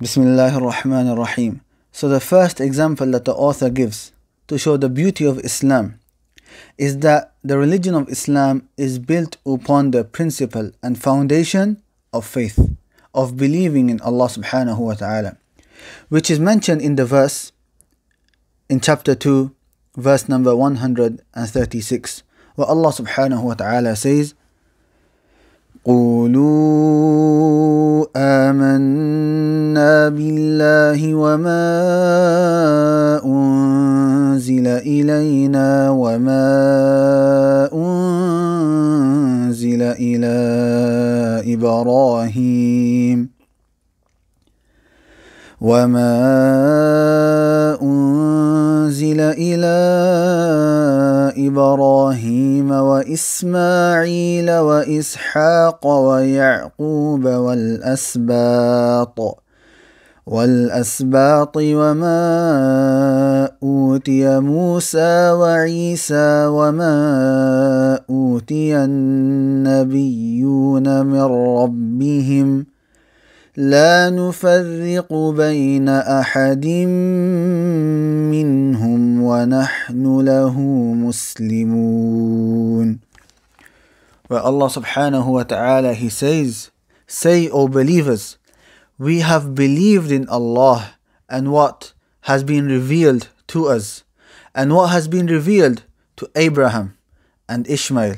Bismillah ar-Rahman ar-Rahim. So the first example that the author gives to show the beauty of Islam is that the religion of Islam is built upon the principle and foundation of faith, of believing in Allah subhanahu wa ta'ala, which is mentioned in the verse in chapter 2, verse number 136, where Allah subhanahu wa ta'ala says, قولوا آمنا بالله وما أنزل إلينا وما أنزل إلى إبراهيم وما أنزل إلى إبراهيم وإسماعيل وإسحاق ويعقوب والأسباط والأسباط وما أوتي موسى وعيسى وما أوتي النبيون من ربهم ۖ لا نفرق بين احد منهم ونحن له مسلمون where Allah subhanahu wa ta'ala he says say o believers we have believed in Allah and what has been revealed to us and what has been revealed to Abraham and Ishmael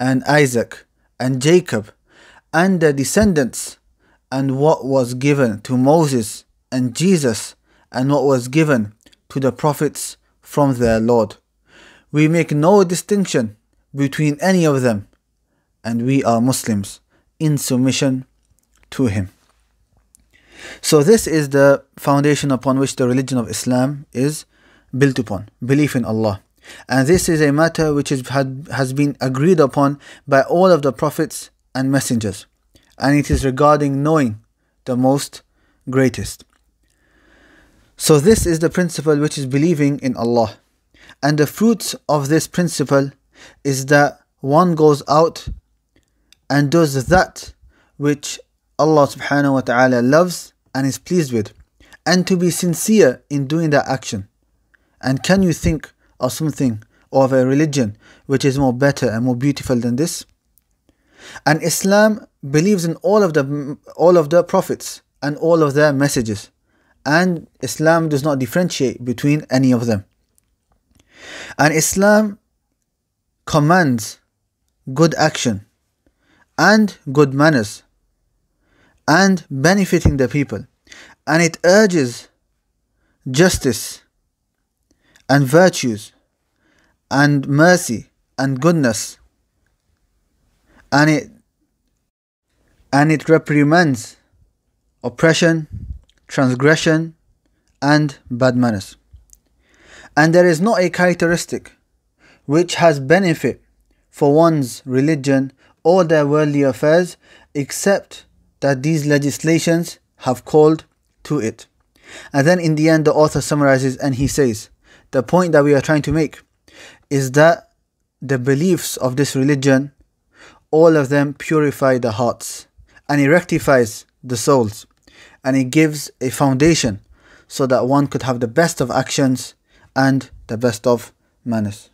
and Isaac and Jacob and their descendants and what was given to Moses and Jesus and what was given to the prophets from their Lord. We make no distinction between any of them, and we are Muslims in submission to Him. So, this is the foundation upon which the religion of Islam is built upon belief in Allah. And this is a matter which is, had, has been agreed upon by all of the prophets and messengers and it is regarding knowing the most greatest. So, this is the principle which is believing in Allah. And the fruit of this principle is that one goes out and does that which Allah subhanahu wa ta'ala loves and is pleased with, and to be sincere in doing that action. And can you think of something or of a religion which is more better and more beautiful than this? And Islam believes in all of the all of the prophets and all of their messages and Islam does not differentiate between any of them and Islam commands good action and good manners and benefiting the people and it urges justice and virtues and mercy and goodness and it and it reprimands oppression, transgression, and bad manners. And there is not a characteristic which has benefit for one's religion or their worldly affairs except that these legislations have called to it. And then in the end, the author summarizes and he says, The point that we are trying to make is that the beliefs of this religion, all of them purify the hearts and he rectifies the souls and he gives a foundation so that one could have the best of actions and the best of manners.